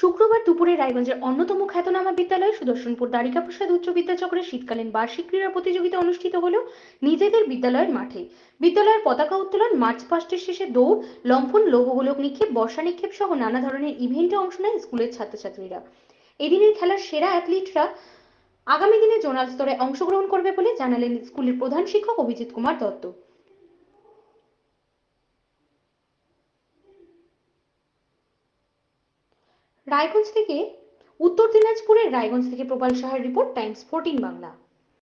শুক্রবার দুপুরে রায়গঞ্জের অন্যতম খ্যাতনামা বিদ্যালয় সুদর্শনপুর দ্বারিকা প্রসাদ উচ্চ বিদ্যাচক্রের শীতকালীন বার্ষিক ক্রীড়া প্রতিযোগিতা অনুষ্ঠিত হল নিজেদের বিদ্যালয়ের মাঠে বিদ্যালয়ের পতাকা উত্তোলন মার্চ পাস্টের শেষে দৌড় লম্ফন লৌহগোলক নিক্ষেপ বর্ষা নিক্ষেপ সহ নানা ধরনের ইভেন্টে অংশ নেয় স্কুলের ছাত্রছাত্রীরা এদিনের খেলার সেরা অ্যাথলিটরা আগামী দিনে জোনাল স্তরে অংশগ্রহণ করবে বলে জানালেন স্কুলের প্রধান শিক্ষক অভিজিৎ কুমার দত্ত রায়গঞ্জ থেকে উত্তর দিনাজপুরের রায়গঞ্জ থেকে প্রবাল সাহার রিপোর্ট টাইমস ফোরটিন বাংলা